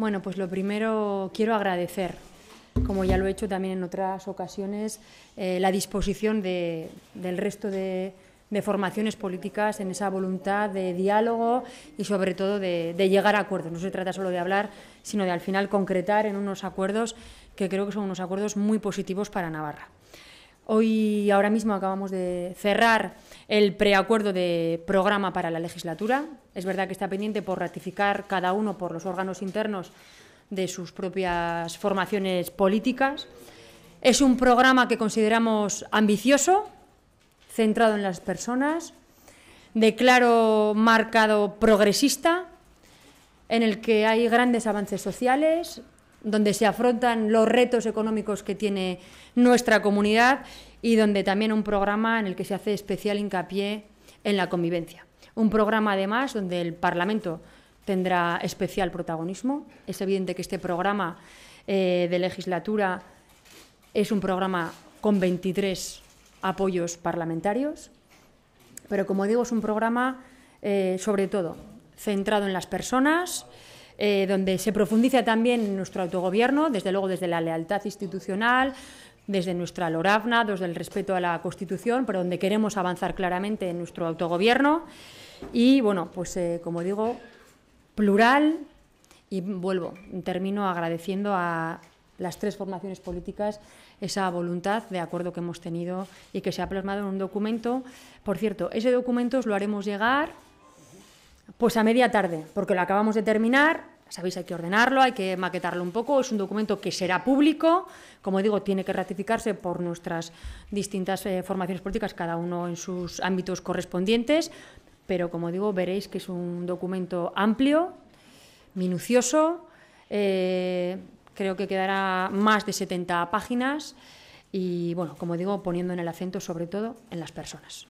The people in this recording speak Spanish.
Bueno, pues lo primero quiero agradecer, como ya lo he hecho también en otras ocasiones, eh, la disposición del resto de, formaciones políticas en esa voluntad de diálogo y sobre todo de, de llegar a acuerdos. No se trata solo de hablar, sino de al final concretar en unos acuerdos que creo que son unos acuerdos muy positivos para Navarra. Hoy, ahora mismo, acabamos de cerrar el preacuerdo de programa para la legislatura. Es verdad que está pendiente por ratificar cada uno por los órganos internos de sus propias formaciones políticas. Es un programa que consideramos ambicioso, centrado en las personas, de claro marcado progresista, en el que hay grandes avances sociales, donde se afrontan los retos económicos que tiene nuestra comunidad y donde también un programa en el que se hace especial hincapié en la convivencia. Un programa además donde el Parlamento tendrá especial protagonismo. Es evidente que este programa eh, de legislatura es un programa con 23 apoyos parlamentarios, pero como digo es un programa eh, sobre todo centrado en las personas, eh, donde se profundiza también nuestro autogobierno, desde luego desde la lealtad institucional, desde nuestra LORAVNA, desde el respeto a la Constitución, pero donde queremos avanzar claramente en nuestro autogobierno. Y bueno, pues eh, como digo, plural y vuelvo, termino agradeciendo a las tres formaciones políticas esa voluntad de acuerdo que hemos tenido y que se ha plasmado en un documento. Por cierto, ese documento os lo haremos llegar pues a media tarde, porque lo acabamos de terminar, sabéis, hay que ordenarlo, hay que maquetarlo un poco, es un documento que será público, como digo, tiene que ratificarse por nuestras distintas eh, formaciones políticas, cada uno en sus ámbitos correspondientes, pero como digo, veréis que es un documento amplio, minucioso, eh, creo que quedará más de 70 páginas y, bueno, como digo, poniendo en el acento sobre todo en las personas.